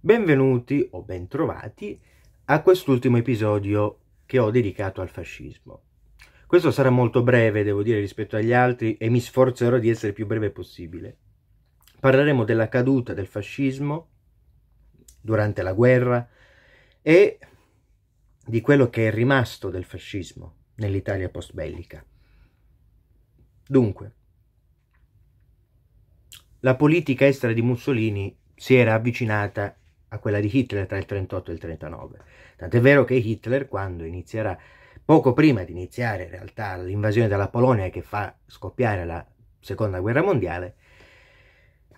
Benvenuti o bentrovati a quest'ultimo episodio che ho dedicato al fascismo. Questo sarà molto breve, devo dire, rispetto agli altri e mi sforzerò di essere il più breve possibile. Parleremo della caduta del fascismo durante la guerra e di quello che è rimasto del fascismo nell'Italia post bellica. Dunque, la politica estera di Mussolini si era avvicinata a quella di Hitler tra il 38 e il 39. Tant'è vero che Hitler, quando inizierà, poco prima di iniziare in realtà l'invasione della Polonia che fa scoppiare la Seconda Guerra Mondiale,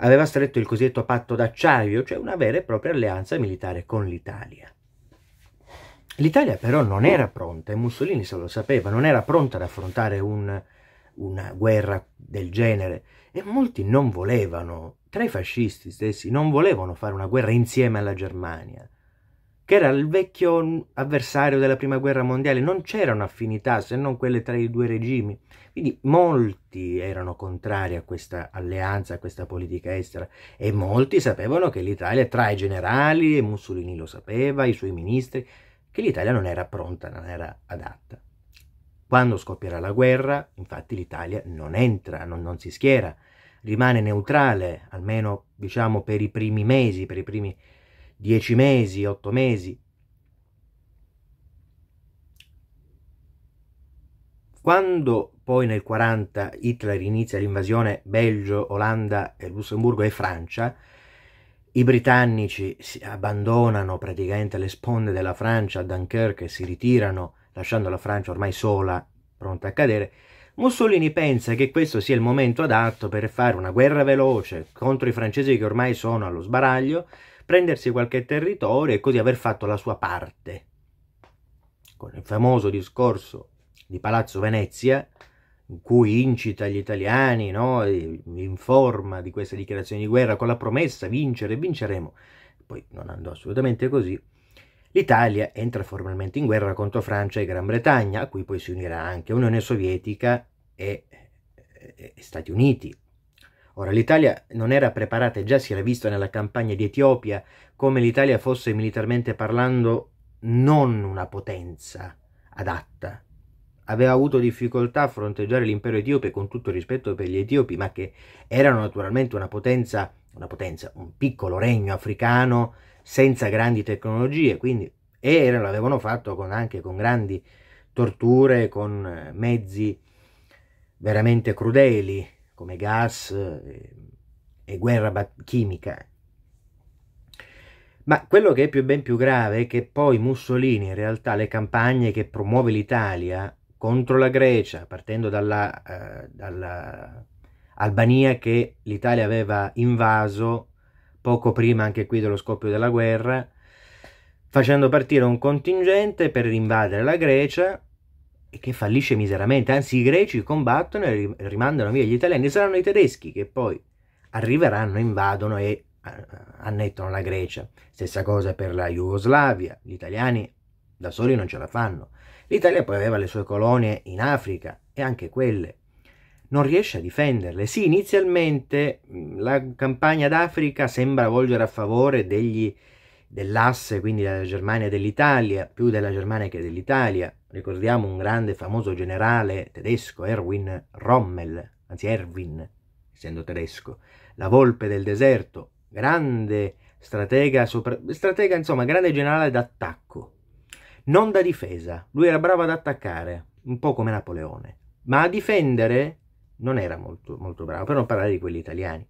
aveva stretto il cosiddetto patto d'acciaio, cioè una vera e propria alleanza militare con l'Italia. L'Italia però non era pronta, e Mussolini se lo sapeva, non era pronta ad affrontare un, una guerra del genere e molti non volevano, tra i fascisti stessi, non volevano fare una guerra insieme alla Germania, che era il vecchio avversario della Prima Guerra Mondiale, non c'erano affinità se non quelle tra i due regimi, quindi molti erano contrari a questa alleanza, a questa politica estera e molti sapevano che l'Italia, tra i generali, e Mussolini lo sapeva, i suoi ministri, che l'Italia non era pronta, non era adatta. Quando scoppierà la guerra, infatti, l'Italia non entra, non, non si schiera, rimane neutrale, almeno diciamo per i primi mesi, per i primi dieci mesi, otto mesi. Quando poi nel 1940 Hitler inizia l'invasione Belgio, Olanda, eh, Lussemburgo e Francia, i britannici abbandonano praticamente le sponde della Francia a Dunkerque e si ritirano lasciando la Francia ormai sola, pronta a cadere, Mussolini pensa che questo sia il momento adatto per fare una guerra veloce contro i francesi che ormai sono allo sbaraglio, prendersi qualche territorio e così aver fatto la sua parte. Con il famoso discorso di Palazzo Venezia, in cui incita gli italiani, no? informa di queste dichiarazioni di guerra con la promessa vincere, e vinceremo. Poi non andò assolutamente così. L'Italia entra formalmente in guerra contro Francia e Gran Bretagna, a cui poi si unirà anche Unione Sovietica e, e, e Stati Uniti. Ora, l'Italia non era preparata e già si era visto nella campagna di Etiopia come l'Italia fosse militarmente parlando non una potenza adatta. Aveva avuto difficoltà a fronteggiare l'impero etiope con tutto rispetto per gli etiopi, ma che erano naturalmente una potenza, una potenza un piccolo regno africano senza grandi tecnologie, quindi e l'avevano fatto con, anche con grandi torture, con eh, mezzi veramente crudeli come gas e, eh, e guerra chimica. Ma quello che è più, ben più grave è che poi Mussolini in realtà le campagne che promuove l'Italia contro la Grecia, partendo dalla, eh, dalla Albania che l'Italia aveva invaso poco prima anche qui dello scoppio della guerra, facendo partire un contingente per invadere la Grecia e che fallisce miseramente, anzi i greci combattono e rimandano via gli italiani, saranno i tedeschi che poi arriveranno, invadono e eh, annettono la Grecia. Stessa cosa per la Jugoslavia, gli italiani da soli non ce la fanno. L'Italia poi aveva le sue colonie in Africa e anche quelle non riesce a difenderle. Sì, inizialmente mm, la campagna d'Africa sembra volgere a favore degli, dell'asse, quindi della Germania e dell'Italia, più della Germania che dell'Italia. Ricordiamo un grande famoso generale tedesco, Erwin Rommel, anzi Erwin, essendo tedesco, la volpe del deserto, grande stratega, sopra... stratega insomma, grande generale d'attacco, non da difesa. Lui era bravo ad attaccare, un po' come Napoleone, ma a difendere non era molto, molto bravo, per non parlare di quelli italiani.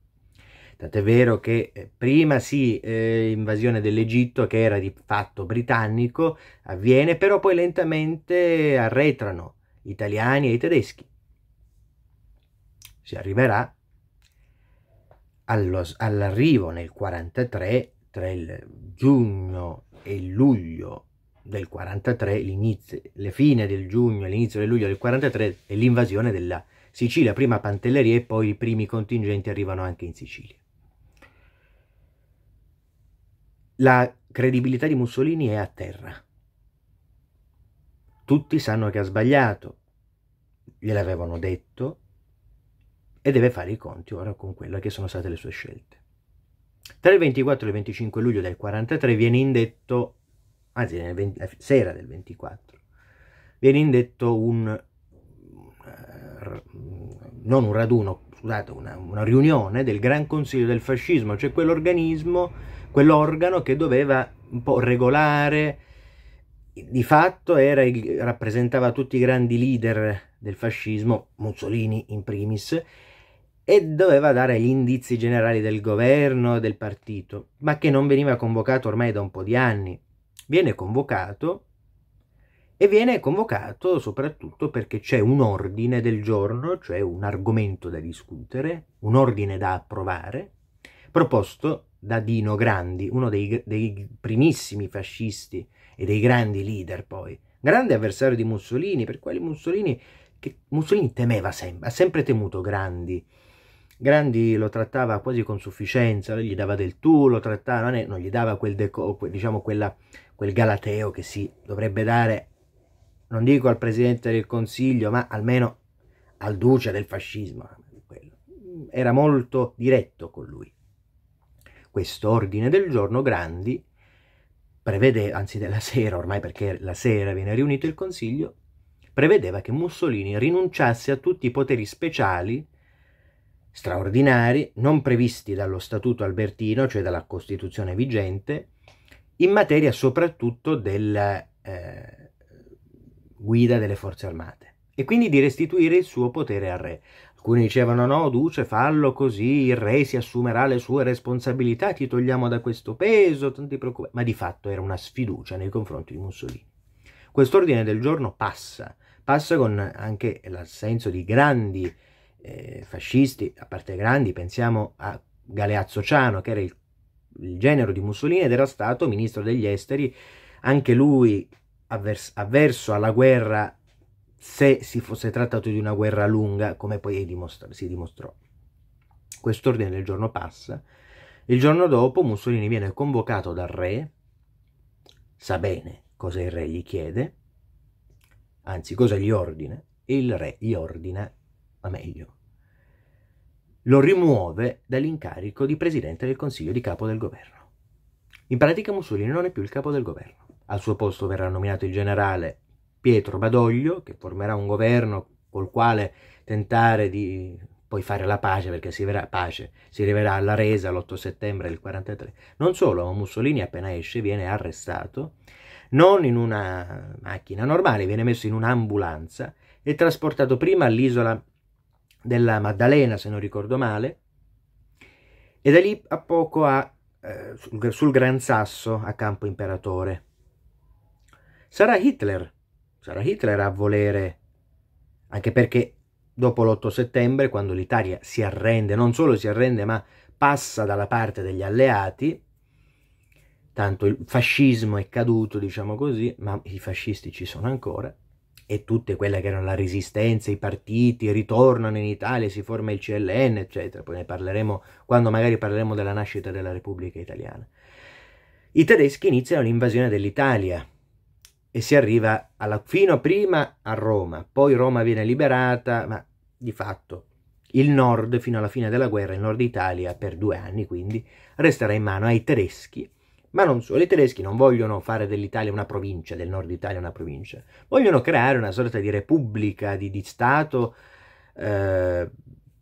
Tant'è vero che eh, prima sì, eh, invasione dell'Egitto, che era di fatto britannico, avviene, però poi lentamente arretrano italiani e tedeschi. Si arriverà allo, all'arrivo nel 43, tra il giugno e il luglio del 43, l'inizio, le fine del giugno e l'inizio del luglio del 43, e l'invasione della, Sicilia, prima Pantelleria e poi i primi contingenti arrivano anche in Sicilia. La credibilità di Mussolini è a terra. Tutti sanno che ha sbagliato, gliel'avevano detto e deve fare i conti ora con quelle che sono state le sue scelte. Tra il 24 e il 25 luglio del 43 viene indetto, anzi nella sera del 24, viene indetto un non un raduno, scusate, una, una, riunione del Gran Consiglio del Fascismo, cioè quell'organismo, quell'organo che doveva un po' regolare, di fatto era, rappresentava tutti i grandi leader del fascismo, Mussolini in primis, e doveva dare gli indizi generali del governo e del partito, ma che non veniva convocato ormai da un po' di anni. Viene convocato e viene convocato soprattutto perché c'è un ordine del giorno, cioè un argomento da discutere, un ordine da approvare, proposto da Dino Grandi, uno dei, dei primissimi fascisti e dei grandi leader poi, grande avversario di Mussolini, per quali Mussolini, che Mussolini temeva sempre, ha sempre temuto Grandi, Grandi lo trattava quasi con sufficienza, gli dava del tu, lo trattava, non, è, non gli dava quel, deco, diciamo quella, quel galateo che si dovrebbe dare non dico al Presidente del Consiglio, ma almeno al duce del fascismo. Era molto diretto con lui. Questo ordine del giorno Grandi prevede, anzi della sera ormai perché la sera viene riunito il Consiglio, prevedeva che Mussolini rinunciasse a tutti i poteri speciali straordinari non previsti dallo Statuto Albertino, cioè dalla Costituzione vigente, in materia soprattutto della eh, guida delle forze armate, e quindi di restituire il suo potere al re. Alcuni dicevano no, duce, fallo così, il re si assumerà le sue responsabilità, ti togliamo da questo peso, non ti preoccupare. Ma di fatto era una sfiducia nei confronti di Mussolini. Quest'ordine del giorno passa, passa con anche l'assenso di grandi eh, fascisti, a parte grandi, pensiamo a Galeazzo Ciano, che era il, il genero di Mussolini ed era stato ministro degli esteri, anche lui avvers avverso alla guerra se si fosse trattato di una guerra lunga, come poi dimostra si dimostrò. Quest'ordine del giorno passa. Il giorno dopo Mussolini viene convocato dal re, sa bene cosa il re gli chiede, anzi cosa gli ordina, e il re gli ordina, ma meglio, lo rimuove dall'incarico di presidente del Consiglio di capo del governo. In pratica Mussolini non è più il capo del governo. Al suo posto verrà nominato il generale Pietro Badoglio, che formerà un governo col quale tentare di poi fare la pace, perché si, verrà, pace, si arriverà alla resa l'8 settembre del 43. Non solo, ma Mussolini appena esce viene arrestato, non in una macchina normale, viene messo in un'ambulanza e trasportato prima all'isola della Maddalena, se non ricordo male, e da lì a poco a, eh, sul, sul Gran Sasso a Campo Imperatore. Sarà Hitler, sarà Hitler a volere, anche perché dopo l'8 settembre, quando l'Italia si arrende, non solo si arrende, ma passa dalla parte degli alleati, tanto il fascismo è caduto, diciamo così, ma i fascisti ci sono ancora, e tutte quelle che erano la resistenza, i partiti ritornano in Italia, si forma il CLN, eccetera. Poi ne parleremo quando magari parleremo della nascita della Repubblica Italiana. I tedeschi iniziano l'invasione dell'Italia e si arriva alla, fino prima a Roma, poi Roma viene liberata, ma di fatto il nord, fino alla fine della guerra, il nord Italia, per due anni quindi, resterà in mano ai tedeschi. Ma non solo, i tedeschi non vogliono fare dell'Italia una provincia, del nord Italia una provincia, vogliono creare una sorta di repubblica, di, di Stato, eh,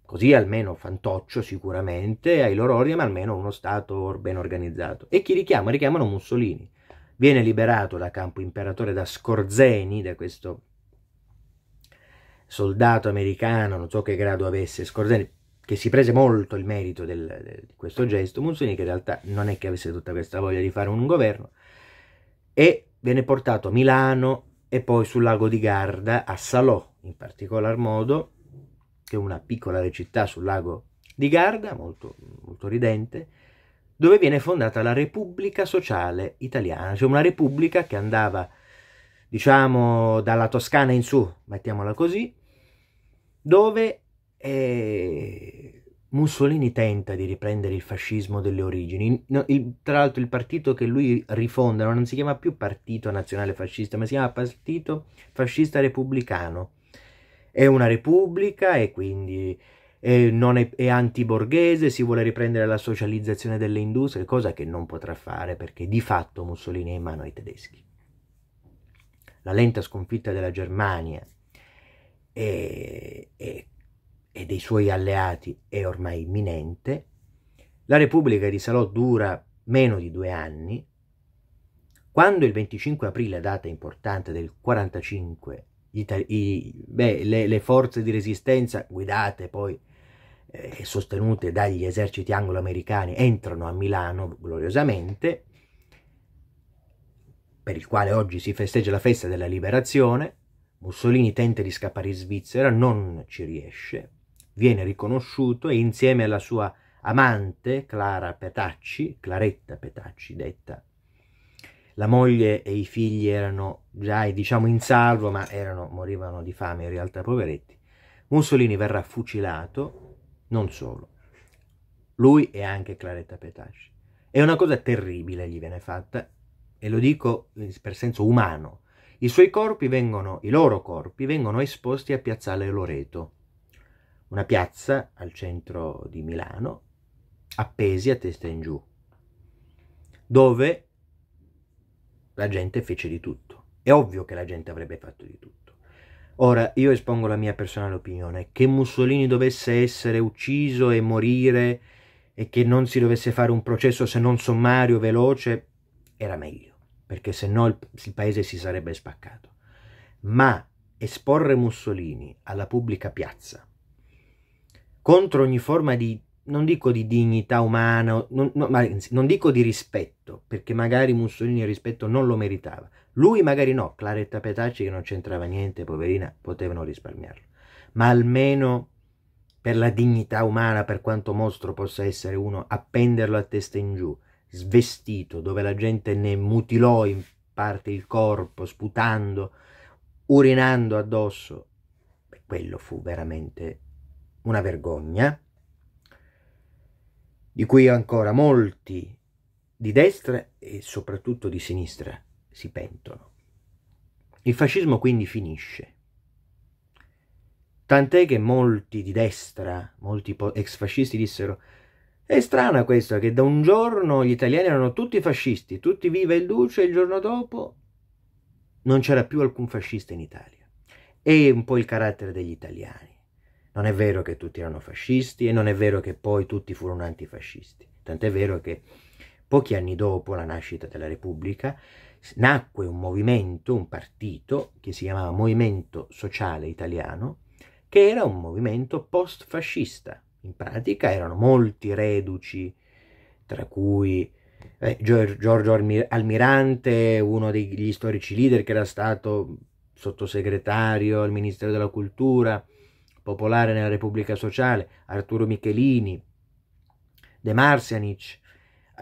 così almeno fantoccio sicuramente, ai loro ordini, ma almeno uno Stato ben organizzato. E chi richiama? Richiamano Mussolini viene liberato da Campo Imperatore da Scorzeni, da questo soldato americano, non so che grado avesse Scorzeni, che si prese molto il merito del, di questo gesto, Mussolini che in realtà non è che avesse tutta questa voglia di fare un governo, e viene portato a Milano e poi sul lago di Garda, a Salò in particolar modo, che è una piccola città sul lago di Garda, molto, molto ridente, dove viene fondata la Repubblica Sociale Italiana, cioè una repubblica che andava, diciamo, dalla Toscana in su, mettiamola così, dove eh, Mussolini tenta di riprendere il fascismo delle origini. No, il, tra l'altro il partito che lui rifonda non si chiama più Partito Nazionale Fascista, ma si chiama Partito Fascista Repubblicano. È una repubblica e quindi eh, è, è antiborghese, si vuole riprendere la socializzazione delle industrie, cosa che non potrà fare perché di fatto Mussolini è in mano ai tedeschi. La lenta sconfitta della Germania e, e, e dei suoi alleati è ormai imminente. La Repubblica di Salò dura meno di due anni. Quando il 25 aprile, data importante del 45, i, beh, le, le, forze di resistenza, guidate poi eh, sostenute dagli eserciti anglo-americani entrano a Milano gloriosamente, per il quale oggi si festeggia la festa della liberazione, Mussolini tenta di scappare in Svizzera, non ci riesce, viene riconosciuto e insieme alla sua amante Clara Petacci, Claretta Petacci detta, la moglie e i figli erano già diciamo in salvo ma erano, morivano di fame in realtà poveretti, Mussolini verrà fucilato non solo. Lui e anche Claretta Petacci. È una cosa terribile gli viene fatta, e lo dico per senso umano. I suoi corpi vengono, i loro corpi vengono esposti a Piazzale Loreto, una piazza al centro di Milano, appesi a testa in giù, dove la gente fece di tutto. È ovvio che la gente avrebbe fatto di tutto. Ora, io espongo la mia personale opinione, che Mussolini dovesse essere ucciso e morire e che non si dovesse fare un processo se non sommario, veloce, era meglio, perché se no il, il paese si sarebbe spaccato. Ma esporre Mussolini alla pubblica piazza contro ogni forma di non dico di dignità umana, non, no, ma, non dico di rispetto, perché magari Mussolini il rispetto non lo meritava. Lui magari no, Claretta Petacci che non c'entrava niente, poverina, potevano risparmiarlo. Ma almeno per la dignità umana, per quanto mostro possa essere uno, appenderlo a testa in giù, svestito, dove la gente ne mutilò in parte il corpo, sputando, urinando addosso, Beh, quello fu veramente una vergogna di cui ancora molti di destra e soprattutto di sinistra si pentono. Il fascismo quindi finisce. Tant'è che molti di destra, molti ex fascisti dissero è strana questa che da un giorno gli italiani erano tutti fascisti, tutti viva il duce e il giorno dopo non c'era più alcun fascista in Italia. È un po' il carattere degli italiani. Non è vero che tutti erano fascisti e non è vero che poi tutti furono antifascisti. Tant'è vero che pochi anni dopo la nascita della Repubblica nacque un movimento, un partito che si chiamava Movimento Sociale Italiano, che era un movimento post-fascista. In pratica erano molti reduci, tra cui eh, Giorgio Almirante, uno degli storici leader che era stato sottosegretario al Ministero della Cultura, Popolare nella Repubblica Sociale, Arturo Michelini, De Marsianic,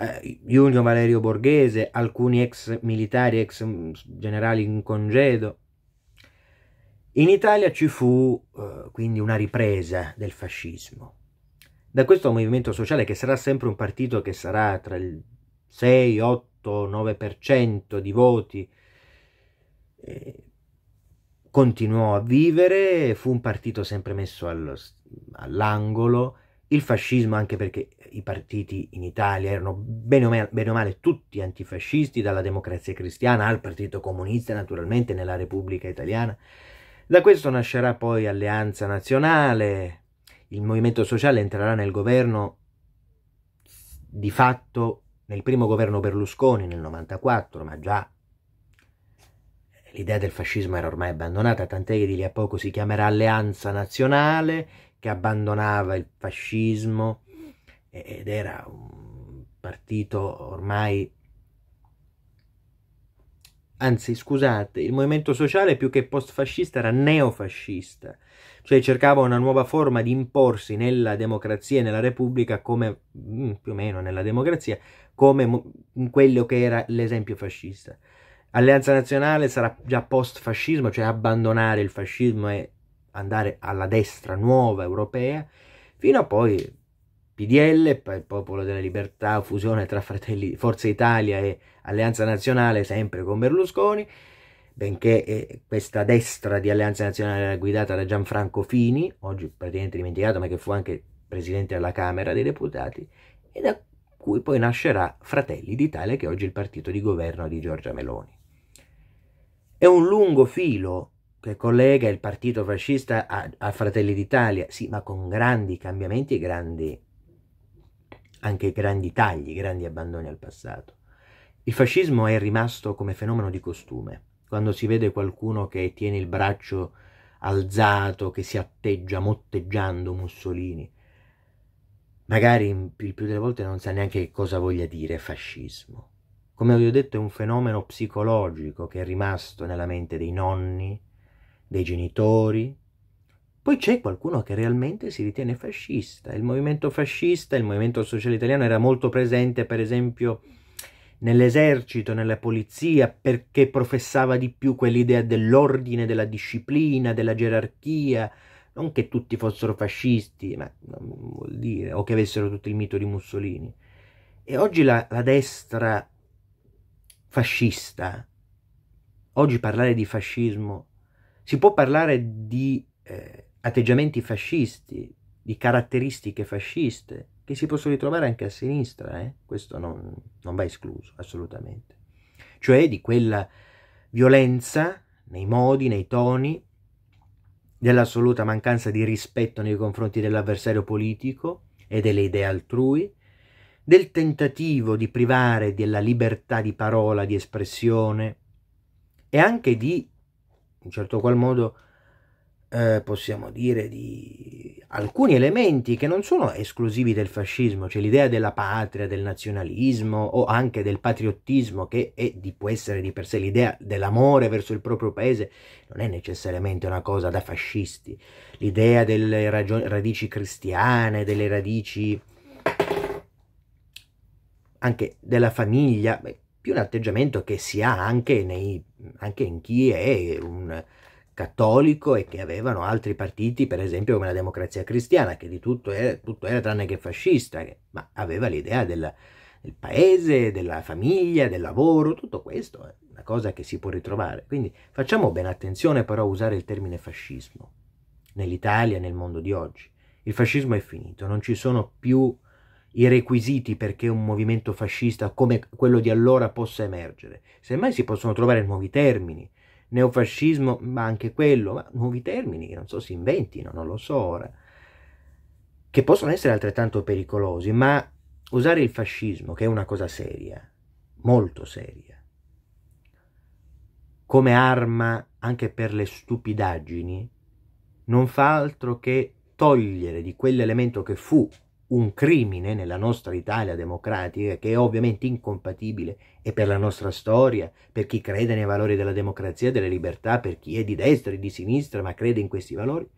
eh, Junio Valerio Borghese, alcuni ex militari, ex mm, generali in congedo. In Italia ci fu eh, quindi una ripresa del fascismo. Da questo movimento sociale, che sarà sempre un partito che sarà tra il 6, 8, 9% di voti, eh, continuò a vivere, fu un partito sempre messo all'angolo, il fascismo anche perché i partiti in Italia erano bene o, male, bene o, male, tutti antifascisti, dalla democrazia cristiana al partito comunista naturalmente nella Repubblica Italiana. Da questo nascerà poi Alleanza Nazionale, il movimento sociale entrerà nel governo di fatto nel primo governo Berlusconi nel 94, ma già L'idea del fascismo era ormai abbandonata, tant'è che di lì a poco si chiamerà Alleanza Nazionale, che abbandonava il fascismo ed era un partito ormai... Anzi, scusate, il movimento sociale più che post-fascista era neofascista, cioè cercava una nuova forma di imporsi nella democrazia e nella repubblica come, mm, più o meno nella democrazia, come quello che era l'esempio fascista. Alleanza Nazionale sarà già post-fascismo, cioè abbandonare il fascismo e andare alla destra nuova europea, fino a poi PDL, il Popolo della Libertà, fusione tra Fratelli, Forza Italia e Alleanza Nazionale, sempre con Berlusconi, benché eh, questa destra di Alleanza Nazionale era guidata da Gianfranco Fini, oggi praticamente dimenticato, ma che fu anche presidente della Camera dei Deputati, e da cui poi nascerà Fratelli d'Italia, che è oggi il partito di governo di Giorgia Meloni. È un lungo filo che collega il partito fascista a, a Fratelli d'Italia, sì, ma con grandi cambiamenti e grandi, anche grandi tagli, grandi abbandoni al passato. Il fascismo è rimasto come fenomeno di costume. Quando si vede qualcuno che tiene il braccio alzato, che si atteggia motteggiando Mussolini, magari il più delle volte non sa neanche cosa voglia dire fascismo come vi ho detto è un fenomeno psicologico che è rimasto nella mente dei nonni, dei genitori. Poi c'è qualcuno che realmente si ritiene fascista. Il movimento fascista, il movimento sociale italiano era molto presente per esempio nell'esercito, nella polizia, perché professava di più quell'idea dell'ordine, della disciplina, della gerarchia. Non che tutti fossero fascisti, ma vuol dire, o che avessero tutto il mito di Mussolini. E oggi la, la destra fascista. Oggi parlare di fascismo, si può parlare di eh, atteggiamenti fascisti, di caratteristiche fasciste, che si possono ritrovare anche a sinistra, eh? questo non, non va escluso assolutamente. Cioè di quella violenza nei modi, nei toni, dell'assoluta mancanza di rispetto nei confronti dell'avversario politico e delle idee altrui, del tentativo di privare della libertà di parola, di espressione e anche di, in certo qual modo, eh, possiamo dire, di alcuni elementi che non sono esclusivi del fascismo, cioè l'idea della patria, del nazionalismo o anche del patriottismo che è, di, può essere di per sé l'idea dell'amore verso il proprio paese, non è necessariamente una cosa da fascisti, l'idea delle ragion- radici cristiane, delle radici anche della famiglia, beh, più un atteggiamento che si ha anche, nei, anche in chi è un cattolico e che avevano altri partiti, per esempio come la democrazia cristiana, che di tutto era, tutto era tranne che fascista, ma aveva l'idea della, del paese, della famiglia, del lavoro, tutto questo è una cosa che si può ritrovare. Quindi facciamo ben attenzione però a usare il termine fascismo nell'Italia, nel mondo di oggi. Il fascismo è finito, non ci sono più i requisiti perché un movimento fascista come quello di allora possa emergere. Semmai si possono trovare nuovi termini, neofascismo, ma anche quello, ma nuovi termini che non so si inventino, non lo so ora, che possono essere altrettanto pericolosi, ma usare il fascismo, che è una cosa seria, molto seria, come arma anche per le stupidaggini, non fa altro che togliere di quell'elemento che fu un crimine nella nostra Italia democratica che è ovviamente incompatibile e per la nostra storia, per chi crede nei valori della democrazia e delle libertà, per chi è di destra e di sinistra ma crede in questi valori,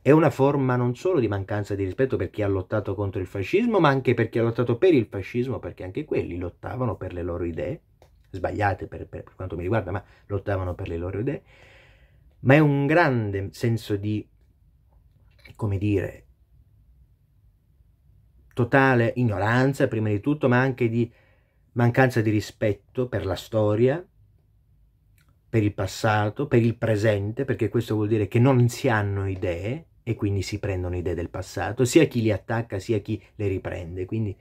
è una forma non solo di mancanza di rispetto per chi ha lottato contro il fascismo, ma anche per chi ha lottato per il fascismo, perché anche quelli lottavano per le loro idee, sbagliate per, per, per quanto mi riguarda, ma lottavano per le loro idee, ma è un grande senso di, come dire, totale ignoranza, prima di tutto, ma anche di mancanza di rispetto per la storia, per il passato, per il presente, perché questo vuol dire che non si hanno idee e quindi si prendono idee del passato, sia chi li attacca sia chi le riprende, quindi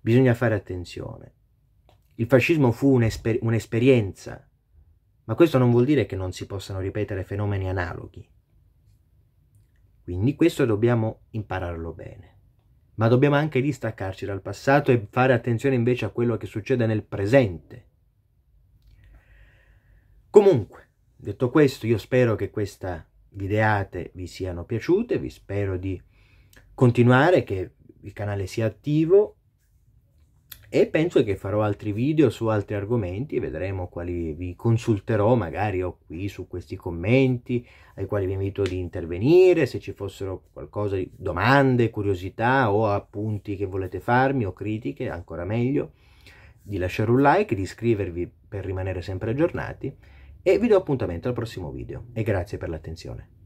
bisogna fare attenzione. Il fascismo fu un'esper- un'esperienza, ma questo non vuol dire che non si possano ripetere fenomeni analoghi. Quindi questo dobbiamo impararlo bene ma dobbiamo anche distaccarci dal passato e fare attenzione invece a quello che succede nel presente. Comunque, detto questo, io spero che queste videate vi siano piaciute, vi spero di continuare, che il canale sia attivo, e penso che farò altri video su altri argomenti vedremo quali vi consulterò magari ho qui su questi commenti ai quali vi invito di intervenire se ci fossero qualcosa di domande curiosità o appunti che volete farmi o critiche ancora meglio di lasciare un like di iscrivervi per rimanere sempre aggiornati e vi do appuntamento al prossimo video e grazie per l'attenzione